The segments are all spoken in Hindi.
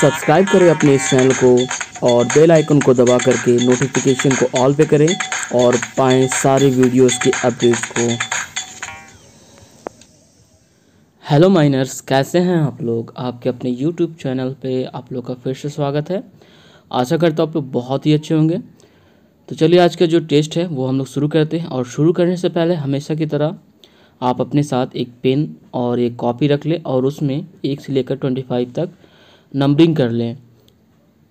सब्सक्राइब करें अपने इस चैनल को और बेल आइकन को दबा करके नोटिफिकेशन को ऑल पे करें और पाएँ सारे वीडियोस के अपडेट्स को हेलो माइनर्स कैसे हैं आप लोग आपके अपने यूट्यूब चैनल पे आप लोग का फिर से स्वागत है आशा करता हूँ आप लोग बहुत ही अच्छे होंगे तो चलिए आज का जो टेस्ट है वो हम लोग शुरू करते हैं और शुरू करने से पहले हमेशा की तरह आप अपने साथ एक पेन और एक कॉपी रख लें और उसमें एक से लेकर ट्वेंटी फाइव तक नंबरिंग कर लें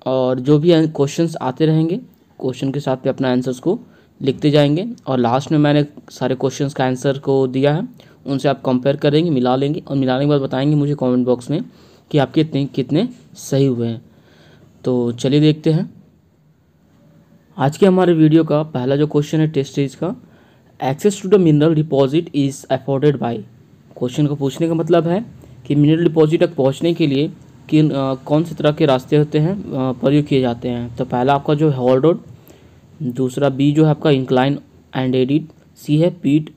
और जो भी क्वेश्चंस आते रहेंगे क्वेश्चन के साथ पे अपना आंसर्स को लिखते जाएंगे और लास्ट में मैंने सारे क्वेश्चंस का आंसर को दिया है उनसे आप कंपेयर करेंगे मिला लेंगे और मिलाने के बाद बताएंगे मुझे कमेंट बॉक्स में कि आपके कितने कितने सही हुए हैं तो चलिए देखते हैं आज के हमारे वीडियो का पहला जो क्वेश्चन है टेस्ट सीरीज का access to the mineral deposit is afforded by question को पूछने का मतलब है कि मिनरल डिपॉजिट तक पहुँचने के लिए किन कौन से तरह के रास्ते होते हैं प्रयोग किए जाते हैं तो पहला आपका जो हॉल रोड दूसरा बी जो है आपका इंक्लाइन एंड एडिट सी है पीट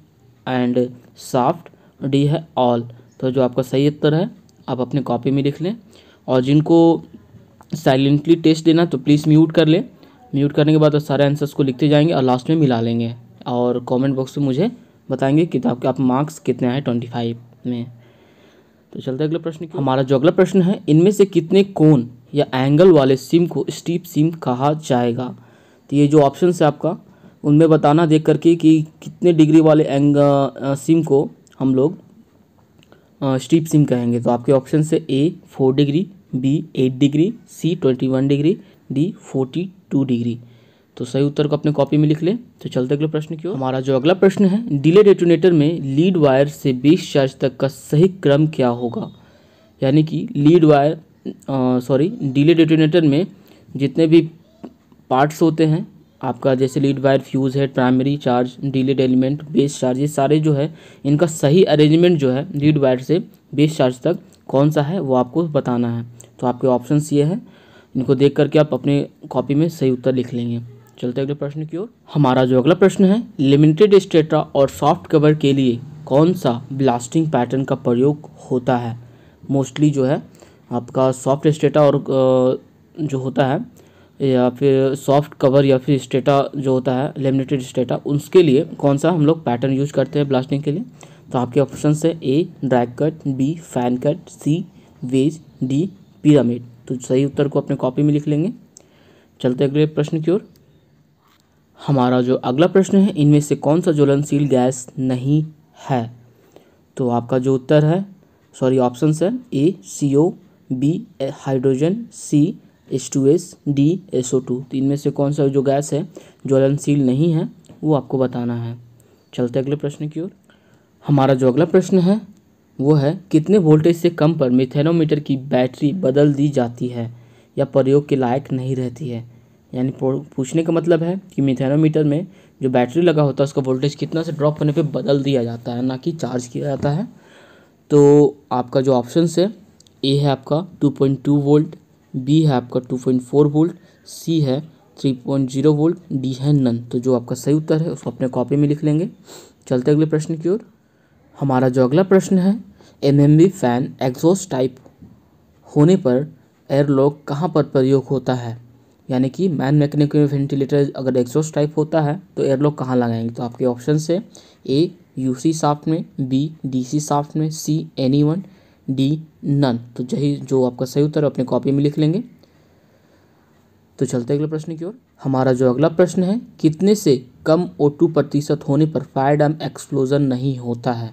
एंड साफ्ट डी है ऑल तो जो आपका सही उत्तर है आप अपने कॉपी में लिख लें और जिनको साइलेंटली टेस्ट देना तो प्लीज़ म्यूट कर लें म्यूट करने के बाद तो सारे आंसर्स को लिखते जाएंगे और लास्ट में मिला लेंगे और कमेंट बॉक्स में मुझे बताएंगे कि तो आपके आप मार्क्स कितने आए ट्वेंटी फाइव में तो चलते अगले प्रश्न की हमारा जो अगला प्रश्न है इनमें से कितने कोन या एंगल वाले सिम को स्टीप सिम कहा जाएगा तो ये जो ऑप्शन है आपका उनमें बताना देख करके कि कितने डिग्री वाले एंग सिम को हम लोग स्टीप सिम कहेंगे तो आपके ऑप्शन है A four degree B eight degree C twenty one degree D forty two degree तो सही उत्तर को अपने कॉपी में लिख लें तो चलते अगले प्रश्न की ओर हमारा जो अगला प्रश्न है डीले डेटोनेटर में लीड वायर से बेस चार्ज तक का सही क्रम क्या होगा यानी कि lead wire sorry delay detonator में जितने भी पार्ट्स होते हैं आपका जैसे लीड वायर फ्यूज़ है primary charge delay element base charge ये सारे जो है इनका सही अरेंजमेंट जो है लीड वायर से बेस चार्ज तक कौन सा है वो आपको बताना है तो आपके ऑप्शंस ये हैं इनको देख करके आप अपने कॉपी में सही उत्तर लिख लेंगे चलते अगले प्रश्न की ओर हमारा जो अगला प्रश्न है लिमिटेड स्टेटा और सॉफ्ट कवर के लिए कौन सा ब्लास्टिंग पैटर्न का प्रयोग होता है मोस्टली जो है आपका सॉफ्ट स्टेटा और जो होता है या फिर सॉफ्ट कवर या फिर स्टेटा जो होता है लेमिनेटेड स्टेटा उसके लिए कौन सा हम लोग पैटर्न यूज करते हैं ब्लास्टिंग के लिए तो आपके ऑप्शन है A drag cut B fan cut C wedge D pyramid तो सही उत्तर को अपने कॉपी में लिख लेंगे चलते अगले प्रश्न की ओर हमारा जो अगला प्रश्न है इनमें से कौन सा ज्वलनशील गैस नहीं है तो आपका जो उत्तर है सॉरी ऑप्शन है A C O B hydrogen C S two S D S O two तो इनमें से कौन सा जो गैस है ज्वलनशील नहीं है वो आपको बताना है चलते अगले प्रश्न की ओर हमारा जो अगला प्रश्न है वो है कितने वोल्टेज से कम पर मिथेनोमीटर की बैटरी बदल दी जाती है या प्रयोग के लायक नहीं रहती है यानी पूछने का मतलब है कि मिथेनोमीटर में जो बैटरी लगा होता है उसका वोल्टेज कितना से ड्रॉप होने पे बदल दिया जाता है ना कि चार्ज किया जाता है तो आपका जो ऑप्शन है ए है आपका 2.2 वोल्ट बी है आपका 2.4 वोल्ट सी है 3.0 वोल्ट डी है नन तो जो आपका सही उत्तर है उसको अपने कॉपी में लिख लेंगे चलते अगले प्रश्न की ओर हमारा जो अगला प्रश्न है M M B fan exhaust type होने पर एयरलॉक कहाँ पर प्रयोग होता है यानी कि मैन मैकेनिकल वेंटिलेटर अगर एग्जॉस्ट टाइप होता है तो एयरलॉक कहाँ लगाएंगे तो आपके ऑप्शन है ए यू सी साफ्ट में बी डी सी साफ्ट में C any one D none तो यही जो आपका सही उत्तर अपने कॉपी में लिख लेंगे तो चलते अगले प्रश्न की ओर हमारा जो अगला प्रश्न है कितने से कम ओ टू प्रतिशत होने पर फायर डैम एक्सप्लोजन नहीं होता है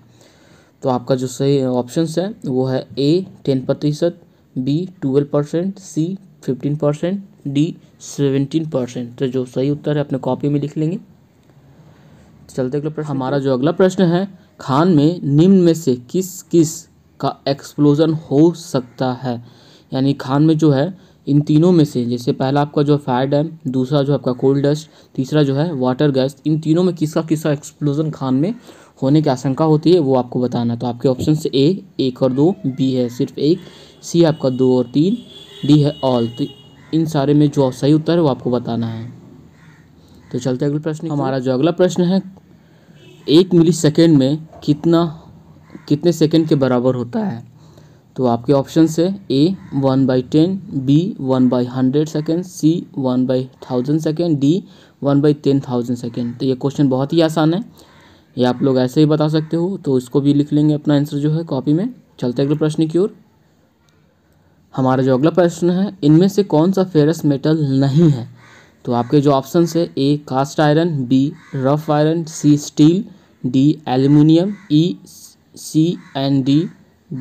तो आपका जो सही ऑप्शन है वो है ए टेन प्रतिशत B twelve percent C fifteen percent D seventeen percent तो जो सही उत्तर है अपने कॉपी में लिख लेंगे चलते अगला प्रश्न हमारा जो अगला प्रश्न है खान में निम्न में से किस किस का एक्सप्लोजन हो सकता है यानी खान में जो है इन तीनों में से जैसे पहला आपका जो फायर डैम दूसरा जो आपका कोल्ड डस्ट तीसरा जो है वाटर गैस इन तीनों में किसका किसका एक्सप्लोजन खान में होने की आशंका होती है वो आपको बताना तो आपके ऑप्शन ए एक और दो बी है सिर्फ एक सी आपका दो और तीन डी है ऑल तो इन सारे में जो सही उत्तर है वो आपको बताना है तो चलते अगले प्रश्न हमारा जो अगला प्रश्न है एक मिली सेकेंड में कितना कितने सेकेंड के बराबर होता है तो आपके ऑप्शन है A one by ten B one by hundred second C one by thousand second D one by ten thousand second तो ये क्वेश्चन बहुत ही आसान है ये आप लोग ऐसे ही बता सकते हो तो इसको भी लिख लेंगे अपना आंसर जो है कॉपी में चलते अगले प्रश्न की ओर हमारा जो अगला प्रश्न है इनमें से कौन सा फेरस मेटल नहीं है तो आपके जो ऑप्शन है A cast iron B rough iron C steel D aluminium E C and D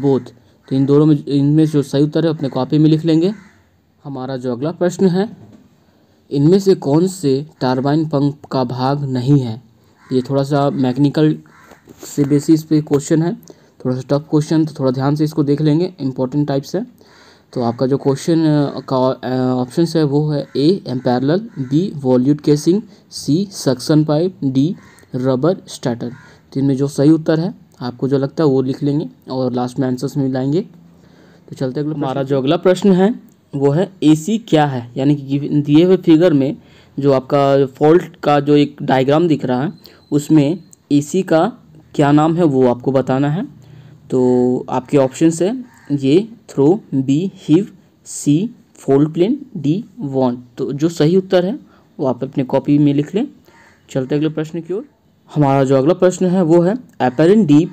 both तो इन दोनों में इनमें जो सही उत्तर है अपने कॉपी में लिख लेंगे हमारा जो अगला प्रश्न है इनमें से कौन से टारबाइन पंप का भाग नहीं है ये थोड़ा सा मैकेनिकल से बेसिस पे क्वेश्चन है थोड़ा सा टफ क्वेश्चन तो थोड़ा ध्यान से इसको देख लेंगे इंपॉर्टेंट टाइप्स है तो आपका जो क्वेश्चन का ऑप्शन है वो है A impeller B volute casing C suction pipe D rubber starter तो इनमें जो सही उत्तर है आपको जो लगता है वो लिख लेंगे और लास्ट में आंसर्स में लाएंगे तो चलते अगला हमारा जो अगला प्रश्न है वो है एसी क्या है यानी कि दिए हुए फिगर में जो आपका फॉल्ट का जो एक डायग्राम दिख रहा है उसमें एसी का क्या नाम है वो आपको बताना है तो आपके ऑप्शन है ये throw B heave C fold plane D one तो जो सही उत्तर है वो आप अपने कॉपी में लिख लें चलते अगले प्रश्न की ओर हमारा जो अगला प्रश्न है वो है एपेरेंट डीप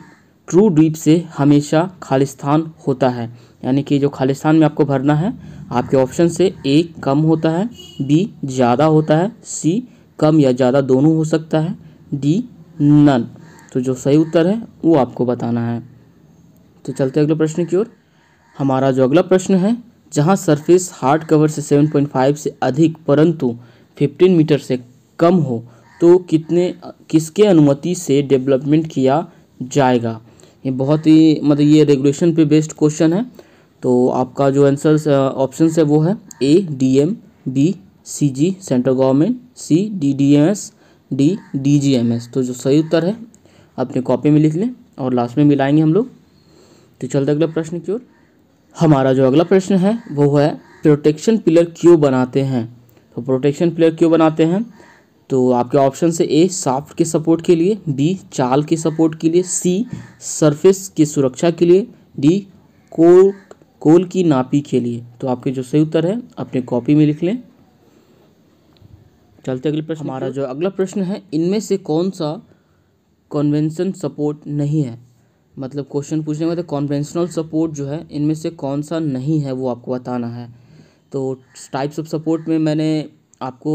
ट्रू डीप से हमेशा खालिस्तान होता है यानी कि जो खालिस्तान में आपको भरना है आपके ऑप्शन से ए कम होता है बी ज़्यादा होता है सी कम या ज़्यादा दोनों हो सकता है डी नन तो जो सही उत्तर है वो आपको बताना है तो चलते अगले प्रश्न की ओर हमारा जो अगला प्रश्न है जहाँ सरफेस हार्ड कवर से 7.5 से अधिक परंतु 15 मीटर से कम हो तो कितने किसके अनुमति से डेवलपमेंट किया जाएगा ये बहुत ही मतलब ये रेगुलेशन पे बेस्ड क्वेश्चन है तो आपका जो आंसर ऑप्शन uh, है वो है A D M B C G central government C D D M S D D G M S तो जो सही उत्तर है अपने कॉपी में लिख लें और लास्ट में मिलाएंगे हम लोग तो चलते अगले प्रश्न की ओर हमारा जो अगला प्रश्न है वो है प्रोटेक्शन पिलर क्यों बनाते हैं तो प्रोटेक्शन पिलर क्यों बनाते हैं तो आपके ऑप्शन से ए साफ्ट के सपोर्ट के लिए बी चाल के सपोर्ट के लिए सी सरफेस की सुरक्षा के लिए डी कोल कोल की नापी के लिए तो आपके जो सही उत्तर है अपने कॉपी में लिख लें चलते अगले प्रश्न हमारा जो अगला प्रश्न है इनमें से कौन सा कन्वेंशन सपोर्ट नहीं है मतलब क्वेश्चन पूछने में तो कॉन्वेंशनल सपोर्ट जो है इनमें से कौन सा नहीं है वो आपको बताना है तो टाइप्स ऑफ सपोर्ट में मैंने आपको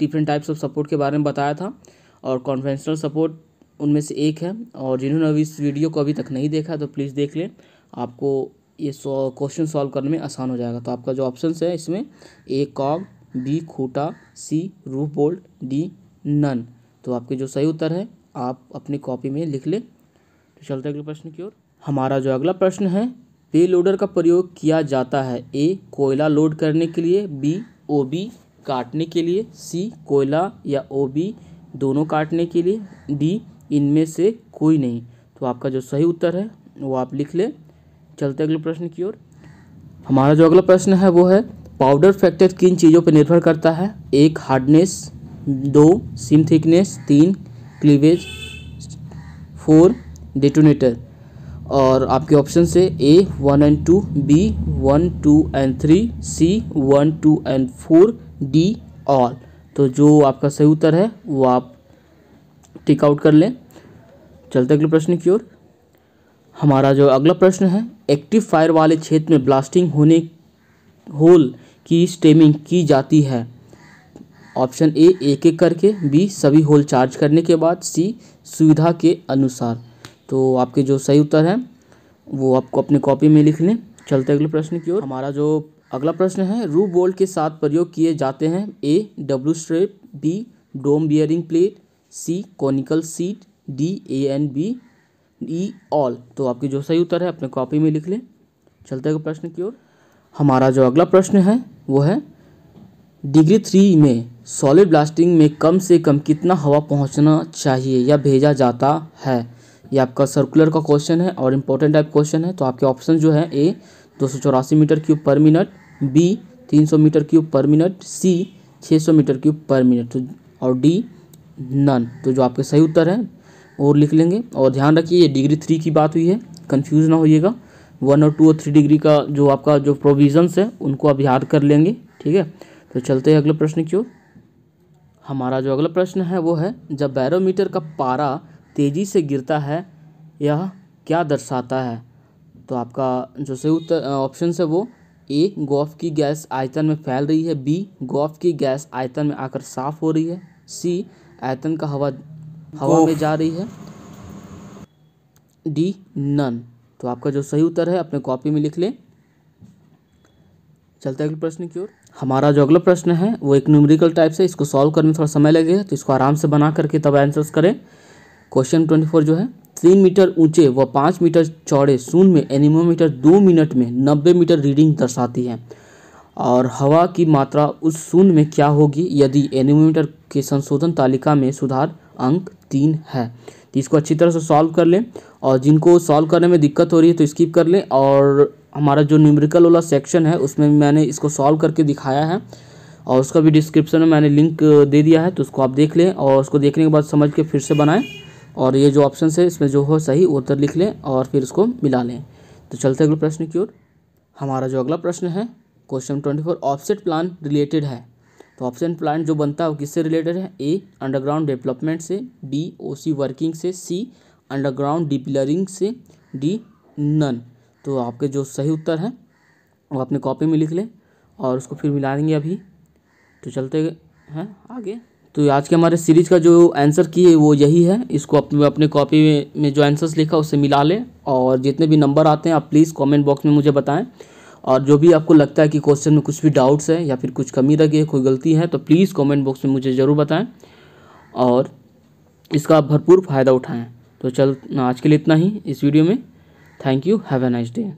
डिफरेंट टाइप्स ऑफ सपोर्ट के बारे में बताया था और कॉन्वेंशनल सपोर्ट उनमें से एक है और जिन्होंने अभी इस वीडियो को अभी तक नहीं देखा तो प्लीज़ देख लें आपको ये क्वेश्चन सॉल्व करने में आसान हो जाएगा तो आपका जो ऑप्शन है इसमें ए कॉग बी खूटा C roof bolt D none तो आपके जो सही उत्तर है आप अपनी कॉपी में लिख लें तो चलते अगले प्रश्न की ओर हमारा जो अगला प्रश्न है पे लोडर का प्रयोग किया जाता है ए कोयला लोड करने के लिए बी ओ बी काटने के लिए सी कोयला या ओ बी दोनों काटने के लिए डी इनमें से कोई नहीं तो आपका जो सही उत्तर है वो आप लिख लें चलते अगले प्रश्न की ओर हमारा जो अगला प्रश्न है वो है पाउडर फैक्टर किन चीज़ों पर निर्भर करता है एक हार्डनेस दो सिम थिकनेस तीन क्लीवेज फोर डिटोनेटर और आपके ऑप्शन से A one and two B one two and three C one two and four D all तो जो आपका सही उत्तर है वो आप टिक आउट कर लें चलते अगले प्रश्न की ओर हमारा जो अगला प्रश्न है एक्टिव फायर वाले क्षेत्र में ब्लास्टिंग होने होल की स्टेमिंग की जाती है ऑप्शन ए एक एक करके बी सभी होल चार्ज करने के बाद सी सुविधा के अनुसार तो आपके जो सही उत्तर है वो आपको अपनी कॉपी में लिख लें चलते अगले प्रश्न की ओर हमारा जो अगला प्रश्न है रू बोल्ट के साथ प्रयोग किए जाते हैं A W strap B dome bearing plate C conical seat D A N B E all तो आपके जो सही उत्तर है अपने कॉपी में लिख लें चलते अगले प्रश्न की ओर हमारा जो अगला प्रश्न है वो है डिग्री थ्री में सॉलिड ब्लास्टिंग में कम से कम कितना हवा पहुंचना चाहिए या भेजा जाता है ये आपका सर्कुलर का क्वेश्चन है और इम्पोर्टेंट टाइप क्वेश्चन है तो आपके ऑप्शन जो है ए दो मीटर क्यूब पर मिनट बी 300 मीटर क्यूब पर मिनट सी 600 मीटर क्यूब पर मिनट तो और डी नन तो जो आपके सही उत्तर हैं और लिख लेंगे और ध्यान रखिए ये डिग्री थ्री की बात हुई है कन्फ्यूज़ ना होइएगा वन और टू और थ्री डिग्री का जो आपका जो प्रोविजंस है उनको आप याद कर लेंगे ठीक है तो चलते हैं अगले प्रश्न की ओर हमारा जो अगला प्रश्न है वो है जब बैरोमीटर का पारा तेज़ी से गिरता है यह क्या दर्शाता है तो आपका जो सही उत्तर ऑप्शन है वो ए गोफ की गैस आयतन में फैल रही है बी गोफ की गैस आयतन में आकर साफ हो रही है सी आयतन का हवा हवा में जा रही है डी नन तो आपका जो सही उत्तर है अपने कॉपी में लिख लें चलते अगले प्रश्न की ओर हमारा जो अगला प्रश्न है वो एक न्यूमेरिकल टाइप से इसको सॉल्व करने में थोड़ा समय लगेगा तो इसको आराम से बना करके तब आंसर्स करें क्वेश्चन ट्वेंटी फोर जो है तीन मीटर ऊंचे व पाँच मीटर चौड़े शून्य में एनिमोमीटर दो मिनट में नब्बे मीटर रीडिंग दर्शाती है और हवा की मात्रा उस शून्य में क्या होगी यदि एनिमोमीटर के संशोधन तालिका में सुधार अंक तीन है तो इसको अच्छी तरह से सॉल्व कर लें और जिनको सॉल्व करने में दिक्कत हो रही है तो स्किप कर लें और हमारा जो न्यूमेरिकल वाला सेक्शन है उसमें मैंने इसको सॉल्व करके दिखाया है और उसका भी डिस्क्रिप्शन में मैंने लिंक दे दिया है तो उसको आप देख लें और उसको देखने के बाद समझ के फिर से बनाएं और ये जो ऑप्शन है इसमें जो हो सही उत्तर लिख लें और फिर इसको मिला लें तो चलते अगले प्रश्न की ओर हमारा जो अगला प्रश्न है question twenty four offset plan related है तो ऑप्शन प्लान जो बनता है वो किससे रिलेटेड है ए अंडरग्राउंड डेवलपमेंट से डी ओसी वर्किंग से सी अंडरग्राउंड डिपिलरिंग से डी नन तो आपके जो सही उत्तर है वो अपने कॉपी में लिख लें और उसको फिर मिला देंगे अभी तो चलते हैं आगे तो आज के हमारे सीरीज का जो आंसर की है वो यही है इसको अपने अपने कॉपी में, जो आंसर्स लिखा उससे मिला लें और जितने भी नंबर आते हैं आप प्लीज़ कमेंट बॉक्स में मुझे बताएं और जो भी आपको लगता है कि क्वेश्चन में कुछ भी डाउट्स है या फिर कुछ कमी रखी है कोई गलती है तो प्लीज़ कॉमेंट बॉक्स में मुझे ज़रूर बताएँ और इसका आप भरपूर फ़ायदा उठाएँ तो चल आज के लिए इतना ही इस वीडियो में thank you have a nice day